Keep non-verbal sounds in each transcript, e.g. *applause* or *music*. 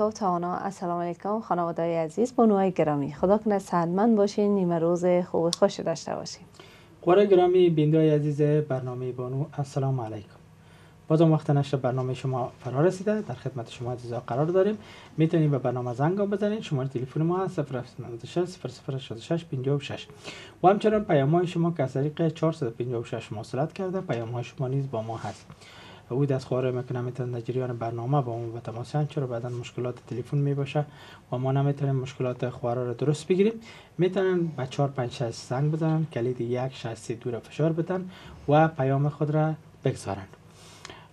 تا تانا السلام علیکم خانواده عزیز بانوهای گرامی خدا کنه سلمان باشین نیمه روز خوب خوش داشته باشین قرار گرامی بینده عزیز برنامه بانو السلام علیکم باز وقت نشر برنامه شما فرا رسیده در خدمت شما عزیزا قرار داریم میتونید به برنامه زنگ بزنید شماره تلفن ما هست و همچنان پیام های شما که از طریق 456 موصلت کرده پیام های شما نیز با ما هست و او دستخوار میکنه میتونه در جریان برنامه با اون و تماس چرا بعدا مشکلات تلفن می و ما نمیتونیم مشکلات خوارا رو درست بگیریم میتونن با 4 5 6 زنگ بزنن کلید 1 6 3 را فشار بدن و پیام خود را بگذارن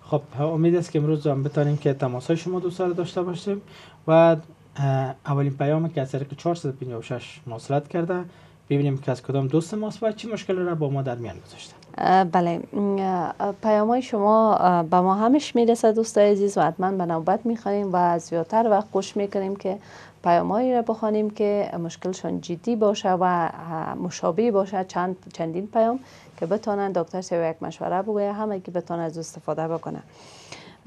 خب امید است که امروز هم بتانیم که تماس های شما دوست رو داشته باشیم و اولین پیام که از طریق 456 موصلت کرده ببینیم که از کدام دوست ماست و چه مشکل را با ما در میان گذاشتن بله پیام های شما به ما همش میرسه دوست عزیز و حتما به نوبت میخوانیم و زیادتر وقت گوش میکنیم که هایی را بخوانیم که مشکلشان جدی باشه و مشابه باشه چند چندین پیام که بتونن دکتر سیو یک مشوره بگویه همه که بتونن از استفاده بکنه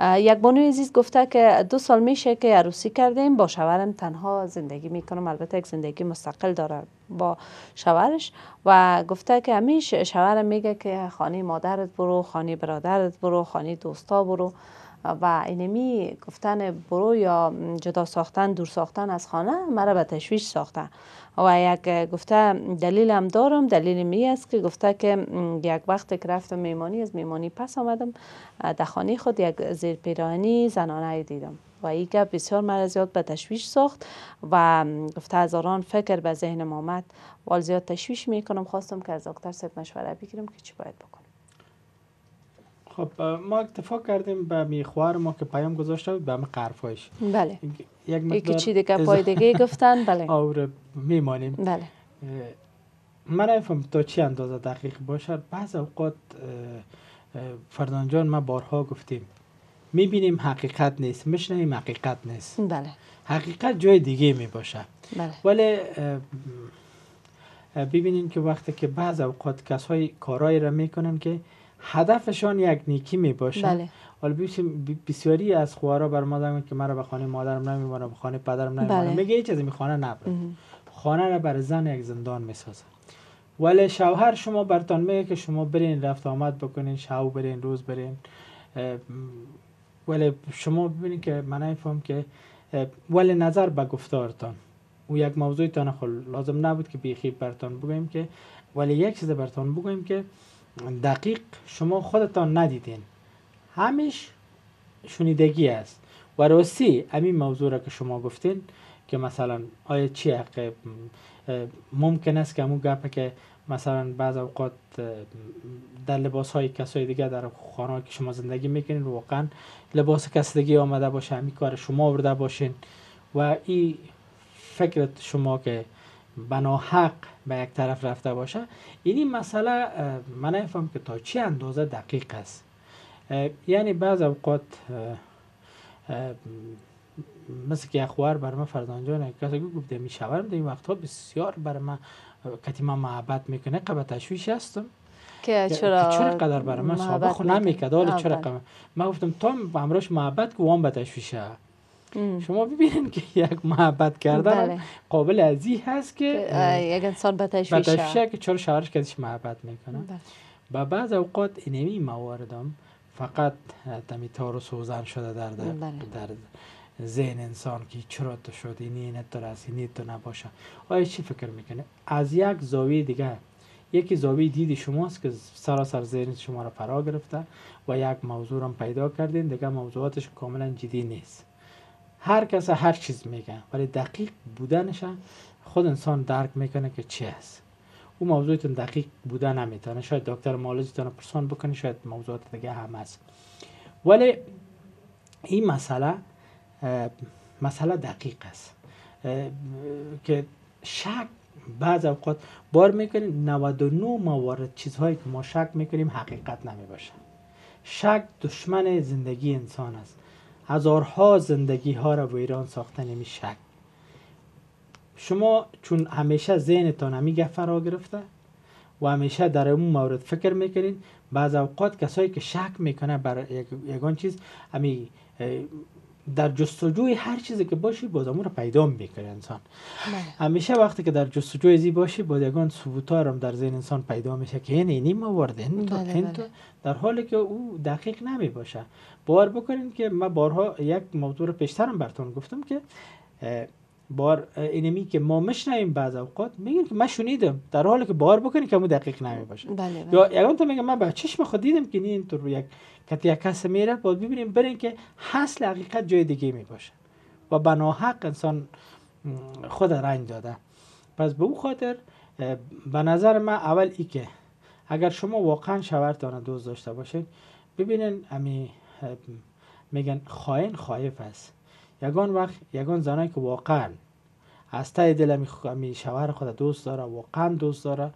یک بانوی عزیز گفته که دو سال میشه که عروسی کردیم با شوهرم تنها زندگی میکنم البته یک زندگی مستقل داره با شوهرش و گفته که همیشه شوهرم میگه که خانه مادرت برو خانه برادرت برو خانه دوستا برو و اینمی گفتن برو یا جدا ساختن دور ساختن از خانه مرا به تشویش ساخته و یک گفته دلیل هم دارم دلیل می است که گفته که یک وقت که رفتم میمانی از میمانی پس آمدم در خانه خود یک زیر پیرانی زنانه دیدم و این بسیار مرا زیاد به تشویش ساخت و گفته هزاران فکر به ذهن آمد وال زیاد تشویش میکنم خواستم که از دکتر صاحب مشوره بگیرم که چی باید بکنم خب ما اتفاق کردیم به میخوار ما که پیام گذاشته بود به همه قرفاش بله یک مقدار چی دیگه پای دیگه گفتن بله *laughs* آوره میمانیم بله من نفهم تا چی اندازه دقیق باشه بعض اوقات فردان جان ما بارها گفتیم میبینیم حقیقت نیست میشنیم حقیقت نیست بله حقیقت جای دیگه می باشه بله. ولی ببینین که وقتی که بعض اوقات کسای کارایی را میکنن که هدفشان یک نیکی می باشه بله. حالا بسیاری از خواهرها بر ما زنگ که مرا به خانه مادرم نمیبره به خانه پدرم نمیبره بله. میگه هیچ چیزی این خانه نبره خانه را بر زن یک زندان میسازه ولی شوهر شما برتان میگه که شما برین رفت آمد بکنین شو برین روز برین ولی شما ببینید که من فهم که ولی نظر به گفتارتان او یک موضوعی خل لازم نبود که بیخی برتان بگویم که ولی یک چیز برتان بگویم که دقیق شما خودتان ندیدین همیش شنیدگی است و راستی همین موضوع را که شما گفتین که مثلا آیا چی حقه ممکن است که همون گپه که مثلا بعض اوقات در لباس های کسای دیگه در خانه که شما زندگی میکنین واقعا لباس کس دیگه آمده باشه همین کار شما آورده باشین و این فکرت شما که بناحق به یک طرف رفته باشه این, مسئله من نفهم که تا چه اندازه دقیق است یعنی بعض اوقات مثل که اخوار بر من فرزان جان کسی که گفته می در این وقتها بسیار بر من ما محبت میکنه قبل تشویش هستم که چرا چرا قدر برای من سابق نمیکرد حالا چرا من گفتم تو همراهش محبت که وام به تشویشه شما ببینید که یک محبت کردن بله. قابل از هست که یک انسان به تشویش که چرا شوهرش کدیش محبت میکنه بله. و بعض اوقات اینمی مواردم فقط تمی تار و سوزن شده در بله. در, ذهن انسان که چرا تو شد این این تو رس این تو نباشه آیا چی فکر میکنه از یک زاویه دیگه یکی زاویه دید شماست که سراسر ذهن شما را فرا گرفته و یک موضوع را پیدا کردین دیگه موضوعاتش کاملا جدی نیست هر کس هر چیز میگه. ولی دقیق بودنش خود انسان درک میکنه که چی هست او موضوعتون دقیق بوده نمیتونه شاید دکتر رو پرسان بکنه شاید موضوعات دیگه هم هست ولی این مسئله مسئله دقیق است که شک بعض اوقات بار میکنیم 99 موارد چیزهایی که ما شک میکنیم حقیقت نمیباشه شک دشمن زندگی انسان است هزارها زندگی ها را ویران ایران ساختن می شک شما چون همیشه ذهنتان همی گفه گرفته و همیشه در اون مورد فکر میکنین بعض اوقات کسایی که شک میکنه یک یگان چیز همی در جستجوی هر چیزی که باشی باز رو پیدا میکنه انسان بله. همیشه وقتی که در جستجوی زی باشی با یگان ثبوت هم در ذهن انسان پیدا میشه که یعنی این اینی موارد بله، این بله. در حالی که او دقیق نمی باشه باور بکنین که من بارها یک موضوع رو پیشترم براتون گفتم که بار اینمی که ما مشنیم بعض اوقات میگن که من شنیدم در حالی که بار بکنی که مو دقیق نمی باشه بله، بله. یا یگان یعنی تا میگم من به چشم خود دیدم که این اینطور یک کتی یک کس میره بعد ببینیم برین که حاصل حقیقت جای دیگه می باشه و بناحق انسان خود رنگ داده پس به او خاطر به نظر من اول ای که اگر شما واقعا شوهرتان دوست داشته باشین ببینین امی میگن خائن خایف است یگان وقت یگان زنایی که واقعا از ته دل می شوهر خود دوست داره واقعا دوست داره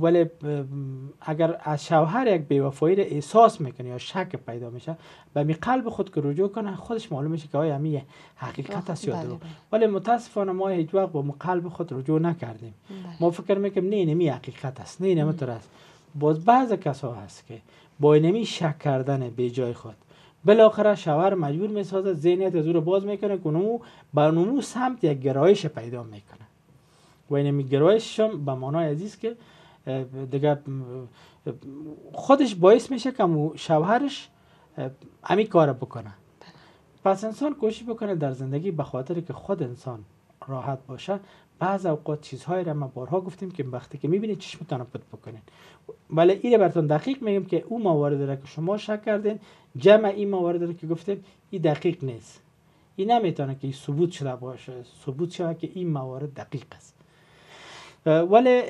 ولی اگر از شوهر یک بیوفایی را احساس میکنه یا شک پیدا میشه به می قلب خود که رجوع کنه خودش معلوم میشه که حقیقت است یا بله، بله. ولی متاسفانه ما هیچ وقت با قلب خود رجوع نکردیم بله. ما فکر میکنیم نه نمی حقیقت است نه نمی است باز بعض کسا هست که با اینمی شک کردن به جای خود بالاخره شوهر مجبور میسازد ذهنیت از او رو باز میکنه که بر نمو سمت یک گرایش پیدا میکنه و این گرایش هم به معنای عزیز که دیگه خودش باعث میشه که شوهرش همین کار بکنه پس انسان کوشش بکنه در زندگی به خاطر که خود انسان راحت باشه بعض اوقات چیزهایی را ما بارها گفتیم که وقتی که میبینید چشمتان پت بکنید. ولی این براتون دقیق میگم که او موارد را که شما شک کردین جمع این موارد را که گفتیم این دقیق نیست این نمیتونه که این ثبوت شده باشه ثبوت شده که این موارد دقیق است ولی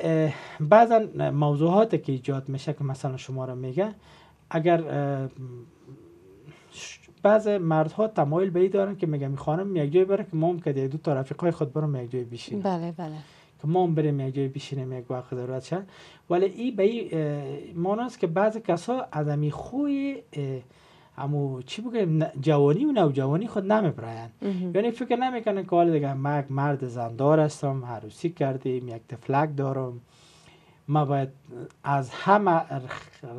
بعضا موضوعات که ایجاد میشه که مثلا شما را میگه اگر بعض مردها تمایل به دارن که میگم خانم یک جای بره که ما هم که دو تا رفیقای خود برم یک جای بشینه بله بله که مام بره بریم یک جای بشینیم یک وقت ضرورت شد ولی ای به این است که بعض کسا از امی خوی امو چی بگم جوانی و جوانی خود نمیبراین یعنی فکر نمیکنن که حال دیگه من مرد زندار هستم عروسی کردیم یک تفلک دارم ما باید از همه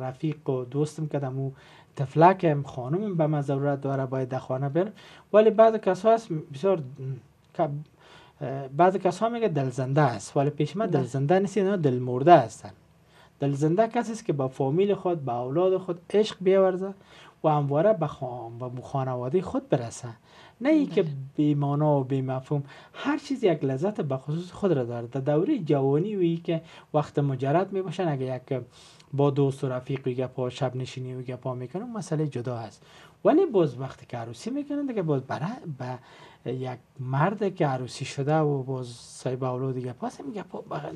رفیق و دوستم که او فلکم خانم به من ضرورت داره باید در خانه ولی بعض کسا هست بسیار بعض کسا میگه دلزنده است ولی پیش ما دل بله. زنده نیست دل مرده هستن دلزنده زنده کسی است که با فامیل خود به اولاد خود عشق بیاورزه و همواره به خانواده خود برسه نه ای که بله. بیمانا و بیمفهوم هر چیز یک لذت به خصوص خود را داره در دوره جوانی وی که وقت مجرد می اگه یک با دوست و رفیق و گپا شب نشینی و گپا میکنه مسئله جدا هست ولی باز وقتی که عروسی میکنن دیگه باز برای یک مرد که عروسی شده و باز صاحب اولاد دیگه پاس میگه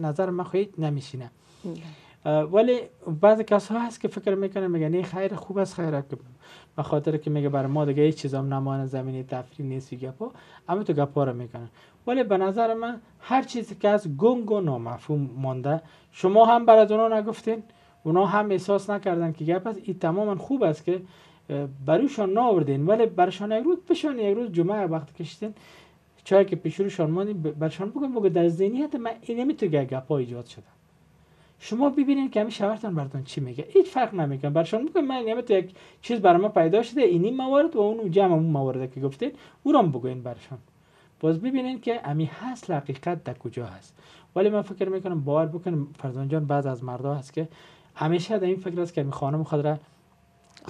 نظر من خواهید نمیشینه ولی بعض کس ها هست که فکر میکنه میگه نه خیر خوب است خیر به خاطر که میگه برای ما دیگه هیچ هم نمانه زمینی تفریم نیست و گپا اما تو گپا رو میکنن ولی به نظر من هر چیزی که از گنگ و نامفهوم مانده شما هم برای از نگفتین اونا هم احساس نکردن که گپ است این تماما خوب است که برایشان ناوردین ولی برشان یک روز بشان یک روز جمعه وقت کشتین چای که پیش روشان ماندین برشان بگم بگو در ذهنیت من اینمی تو گپ ها ایجاد شده شما ببینید که همین شوهرتان براتون چی میگه هیچ فرق نمیکنه برشان بگم من اینمی تو یک چیز برای ما پیدا شده اینی موارد و اون جمع اون موارد که گفتین او را بگوین برشان باز ببینین که امی هست حقیقت در کجا هست ولی من فکر میکنم باور بکنم فرزان جان بعض از مردا هست که همیشه در این فکر است که می خانم خود را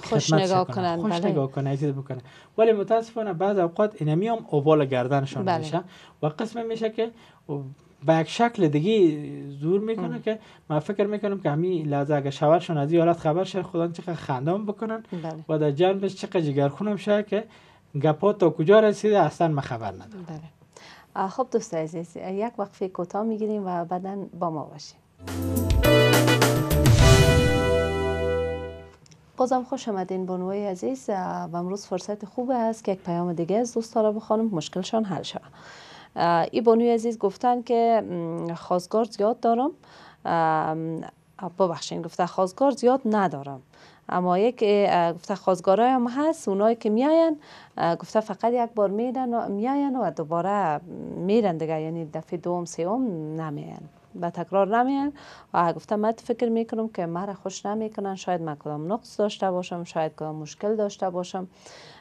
خوش بله. نگاه کنن خوش نگاه کنن بکنه ولی متاسفانه بعض اوقات اینمی هم اوبال گردنشان بله. میشه و قسم میشه که به یک شکل دیگه زور میکنه که من فکر میکنم که همین لحظه اگه شوهرشون از این حالت خبر شه خدا چقدر خندام بکنن بله. و در جنبش چقدر جگرخونم شه که گپا تا کجا رسیده اصلا ما خبر ندارم بله. خب دوست عزیز یک وقفه کوتاه میگیریم و بعدا با ما باشیم بازم خوش آمدین بانوی عزیز و امروز فرصت خوب است که یک پیام دیگه از دوست را بخوانم مشکلشان حل شود این بانوی عزیز گفتن که خواستگار زیاد دارم ببخشین گفته خواستگار زیاد ندارم اما یک گفته خواستگارای هم هست اونایی که میاین گفته فقط یک بار میدن و میاین و دوباره میرن دیگه یعنی دفعه دوم سوم نمیان به تکرار نمیان و گفتم من فکر میکنم که مرا خوش نمیکنن شاید من کدام نقص داشته باشم شاید کدام مشکل داشته باشم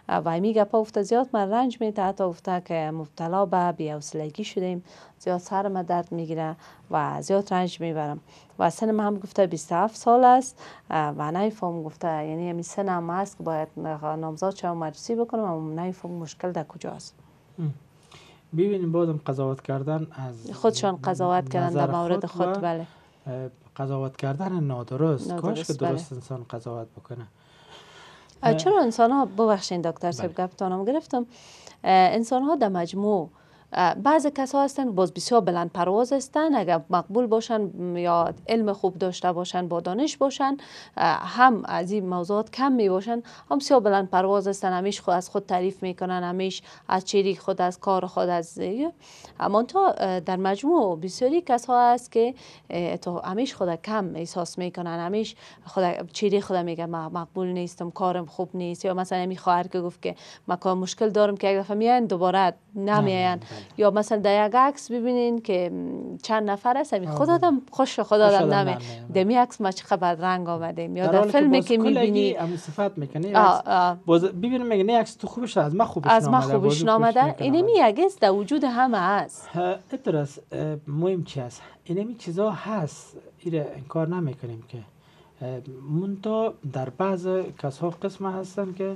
و همی گپا افته زیاد من رنج میده حتی افته که مبتلا به بیوسلگی شدیم زیاد من درد میگیره و زیاد رنج میبرم و سن من هم گفته 27 سال است و هم گفته یعنی همین سنم هست که باید نامزاد هم مجلسی بکنم و نیفهم مشکل در کجاست ببینیم بازم قضاوت کردن از خودشان قضاوت کردن در مورد خود, بله قضاوت کردن نادرست, کاش که بله. درست انسان قضاوت بکنه چرا انسان ها ببخشین دکتر بله. صاحب بله. گرفتم انسان ها در مجموع بعض کسا هستن باز بسیار بلند پرواز هستن اگر مقبول باشن یا علم خوب داشته باشن با دانش باشن هم از این موضوعات کم می باشن هم بسیار بلند پرواز هستن همیش خود از خود تعریف میکنن همیش از چری خود از کار خود از اما تا در مجموع بسیاری ها هست که تو همیش خود کم احساس میکنن همیش خود چیری خود میگه مقبول نیستم کارم خوب نیست یا مثلا می خواهر که گفت که کار مشکل دارم که اگر فهمیان دوباره نمیان بله. یا مثلا در یک عکس ببینین که چند نفر است آره. خود آدم خوش خود آدم نمه دمی عکس ما چقدر رنگ آمده یا در فیلمی که میبینی ام صفت میکنه باز ببینم میگه نه عکس تو خوبش از ما خوبش از ما خوبش نامده اینمی یگز در وجود همه هست اتراس مهم چی است اینمی چیزا هست ایره انکار نمیکنیم که مونتا در بعض کسها قسم هستن که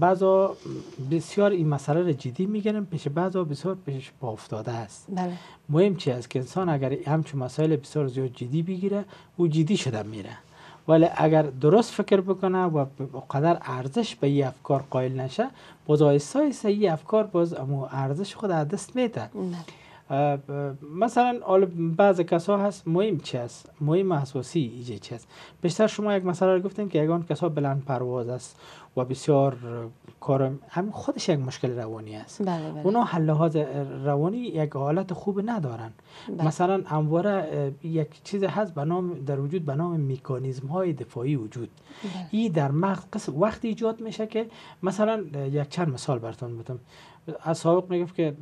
بعضا بسیار این مسئله رو جدی میگیرن پیش بعضا بسیار پیش پا افتاده است بله. مهم چی است که انسان اگر همچون مسائل بسیار زیاد جدی بگیره او جدی شده میره ولی اگر درست فکر بکنه و قدر ارزش به این افکار قائل نشه باز سای ای افکار باز ارزش خود از دست میده بله. مثلا بعض کسا هست مهم چی هست مهم اساسی ایجه چی هست بیشتر شما یک مسئله رو گفتیم که یگان کسا بلند پرواز است و بسیار کار همین خودش یک مشکل روانی است بله، بله. اونا حل ها روانی یک حالت خوب ندارن بله. مثلا انواره یک چیز هست به نام در وجود به نام میکانیزم های دفاعی وجود این در مغز قسم وقتی ایجاد میشه که مثلا یک چند مثال براتون بودم از سابق میگفت که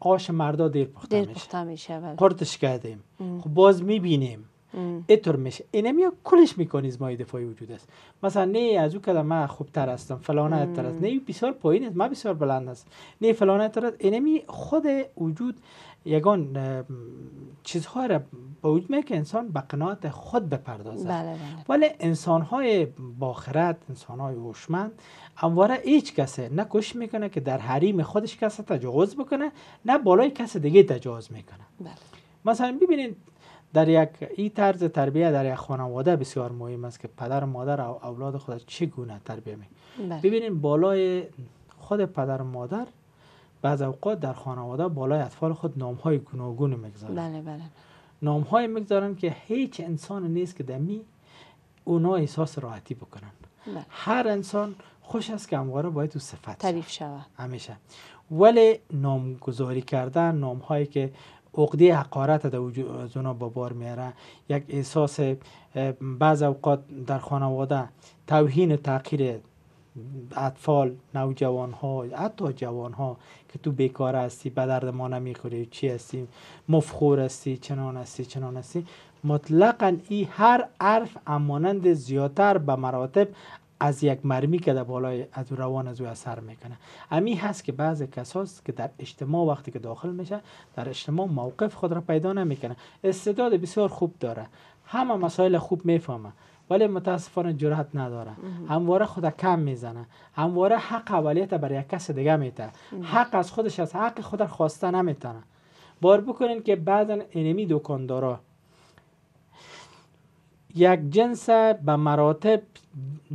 قاش مردا دیر پخته میشه دیر قرتش کردیم خب باز میبینیم اینطور میشه ها کلش میکانیزم های دفاعی وجود است مثلا نه از او کده من خوبتر هستم فلانه تر است نه بسیار پایین است ما بسیار بلند است نه فلانه اتر است اینمی خود وجود یگان چیزها را به وجود که انسان به قناعت خود بپردازد بله بله. ولی انسان های باخرت انسان های هوشمند همواره هیچ کسه نه میکنه که در حریم خودش کسی تجاوز بکنه نه بالای کس دیگه تجاوز میکنه بله. مثلا ببینید در یک این طرز تربیه در یک خانواده بسیار مهم است که پدر و مادر او اولاد خود گونه تربیه می بله. ببینید بالای خود پدر و مادر بعض اوقات در خانواده بالای اطفال خود نام های گوناگون میگذارن بله بله, بله. نام های میگذارن که هیچ انسان نیست که دمی اونا احساس راحتی بکنن بله. هر انسان خوش است که همواره باید تو صفت تعریف شود همیشه ولی نامگذاری کردن نام هایی که عقده حقارت در از اونا با بار میاره یک احساس بعض اوقات در خانواده توهین و تحقیر اطفال نوجوان ها حتی جوان ها که تو بیکار هستی به درد ما نمیخوری چی هستی مفخور هستی چنان هستی چنان هستی مطلقا این هر عرف امانند زیادتر به مراتب از یک مرمی که در بالای از روان از او اثر میکنه امی هست که بعض کساست که در اجتماع وقتی که داخل میشه در اجتماع موقف خود را پیدا نمیکنه استعداد بسیار خوب داره همه مسائل خوب میفهمه ولی متاسفانه جرات نداره همواره خود کم میزنه همواره حق اولیت برای کس دیگه میته حق از خودش از حق خود خواسته نمیتونه بار بکنین که بعضا انمی دکاندارا یک جنس به مراتب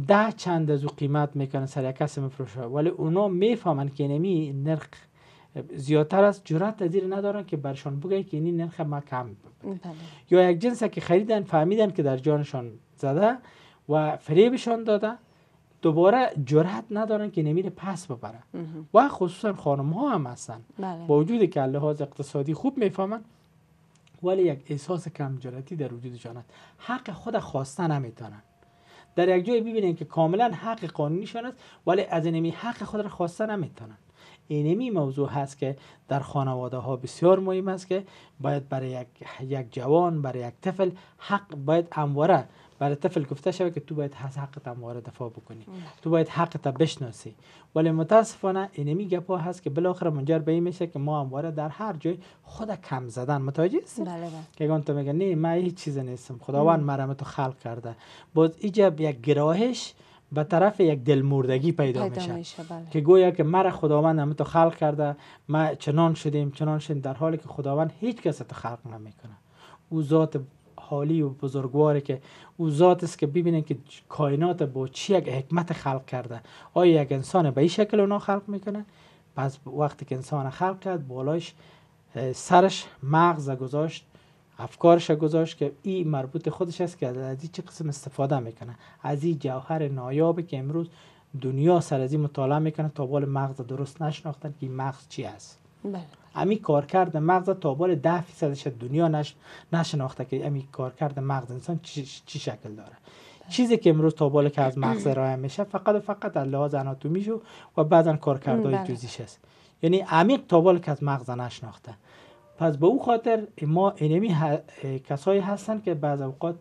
ده چند از او قیمت میکنن سر یک کس میفروشه ولی اونا میفهمن که نمی نرخ زیادتر است جرات دیر ندارن که برشان بگه که این نرخ ما کم بله. یا یک جنس که خریدن فهمیدن که در جانشان زده و فریبشان داده دوباره جرات ندارن که نمیره پس ببره و خصوصا خانم ها هم هستن بله. با وجود که لحاظ اقتصادی خوب میفهمن ولی یک احساس کم جراتی در وجودشان هست حق خود خواسته نمیتونن در یک جایی ببینیم که کاملا حق قانونیشان است ولی از این حق خود را خواسته نمیتونن اینمی موضوع هست که در خانواده ها بسیار مهم است که باید برای یک, یک جوان برای یک طفل حق باید امواره برای طفل گفته شده که تو باید از حقت امواره دفاع بکنی بله. تو باید حق تا بشناسی ولی متاسفانه اینمی گپا هست که بالاخره منجر به این میشه که ما امواره در هر جای خود کم زدن متوجه است؟ بله، بله. که گفتم تو میگه نه من هیچ چیز نیستم خداوند مرا تو خلق کرده باز ایجاب یک گراهش به طرف یک دل پیدا, پیدا میشه, بله. که گویا که مرا خداوند هم تو خلق کرده ما چنان شدیم چنان شدیم در حالی که خداوند هیچ کس تو خلق نمیکنه او ذات حالی و بزرگواره که او ذات است که ببینید که کائنات با چی یک حکمت خلق کرده آیا یک انسان به این شکل اونا خلق میکنه پس وقتی که انسان خلق کرد بالایش سرش مغز گذاشت افکارش گذاشت که این مربوط خودش است که از این چه قسم استفاده میکنه از این جوهر نایاب که امروز دنیا سر از این مطالعه میکنه تا بال مغز درست نشناختن که این مغز چی است امی بله. کارکرد مغز تا بال ده فیصدش دنیا نش... نشناخته که امی کارکرد مغز انسان چی, شکل داره چیزی که امروز تا که از مغز *clears throat* راه میشه فقط و فقط از لحاظ اناتومیش و بعدن کارکردهای بله. جزیش است یعنی عمیق تا که از مغز نشناخته پس به او خاطر ما انمی ها... کسایی هستن که بعض اوقات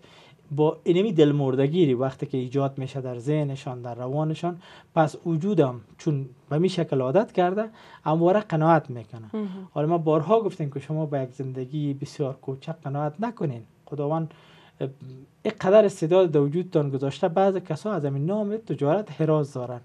با انمی دلمردگیری وقتی که ایجاد میشه در ذهنشان در روانشان پس وجودم چون به می شکل عادت کرده امواره قناعت میکنه حالا ما بارها گفتیم که شما به یک زندگی بسیار کوچک قناعت نکنین خداوند قدر استعداد در وجودتان گذاشته بعض کسا از این نام تجارت حراز دارن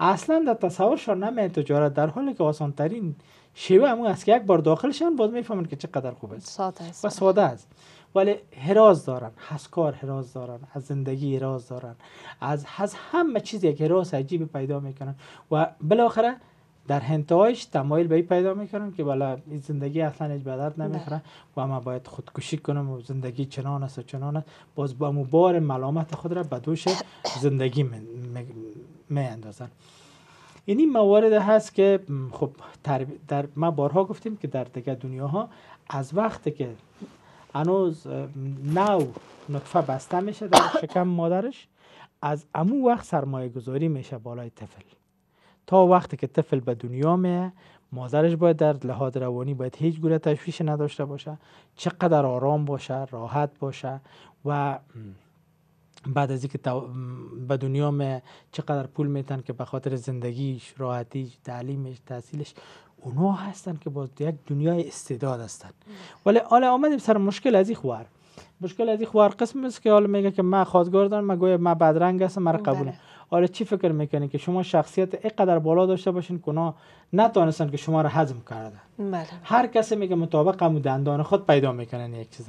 اصلا در تصورشان نمیاد تجارت در حالی که آسانترین شیوه همون است که یک بار داخل شن باز میفهمن که چقدر خوب است ساده است و ساده است ولی هراز دارن از کار حراز دارن از زندگی هراز دارن از از همه چیز یک هراس عجیبی پیدا میکنن و بالاخره در هنتهایش تمایل به پیدا میکنن که بالا این زندگی اصلا هیچ به درد و ما باید خودکشی کنم و زندگی چنان است و چنان است باز با مبار ملامت خود را به دوش *coughs* زندگی می... می یعنی موارد هست که خب در ما بارها گفتیم که در دیگه دنیاها از وقتی که هنوز نو نطفه بسته میشه در *coughs* شکم مادرش از امو وقت سرمایه گذاری میشه بالای طفل تا وقتی که طفل به دنیا میه مادرش باید در لحاظ روانی باید هیچ گونه تشویش نداشته باشه چقدر آرام باشه راحت باشه و بعد از اینکه به دنیا می چقدر پول میتن که به خاطر زندگیش راحتیش تعلیمش تحصیلش اونا هستن که باز یک دنیای استعداد هستن ولی حالا آمدیم سر مشکل از این خوار مشکل از این خوار قسم است که حالا میگه که من خواستگار دارم من گویا من بدرنگ هستم من بله. قبول آره چی فکر میکنی که شما شخصیت اینقدر بالا داشته باشین که نتونستن که شما را هضم کردن بله. هر کسی میگه مطابق هم دندان خود پیدا میکنن یک چیز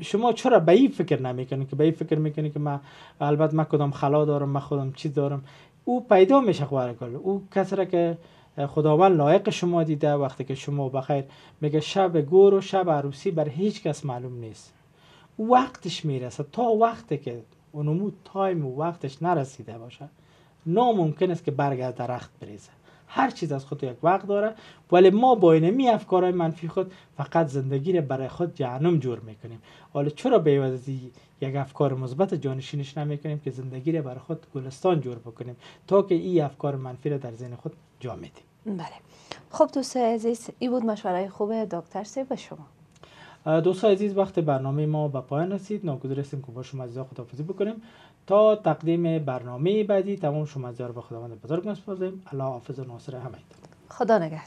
شما چرا به این فکر نمیکنین که به این فکر میکنین که من البته من کدام خلا دارم من خودم چی دارم او پیدا میشه خب کل او کسی که خداوند لایق شما دیده وقتی که شما بخیر میگه شب گور و شب عروسی بر هیچ کس معلوم نیست وقتش میرسه تا وقتی که اونمو تایم و وقتش نرسیده باشه ناممکن است که برگ از درخت بریزه هر چیز از خود یک وقت داره ولی ما با می افکارهای منفی خود فقط زندگی رو برای خود جهنم جور میکنیم حالا چرا به عوض یک افکار مثبت جانشینش نمیکنیم که زندگی رو برای خود گلستان جور بکنیم تا که این افکار منفی رو در ذهن خود جا میدیم بله خب دوست عزیز این بود مشوره خوب دکتر سی به شما دوستان عزیز وقت برنامه ما به پایان رسید ناگزیر هستیم که با شما عزیزا خداحافظی بکنیم تا تقدیم برنامه بعدی تمام شما عزیزا رو به خداوند بزرگ مسپاریم الله حافظ و ناصر همید خدا نگهدار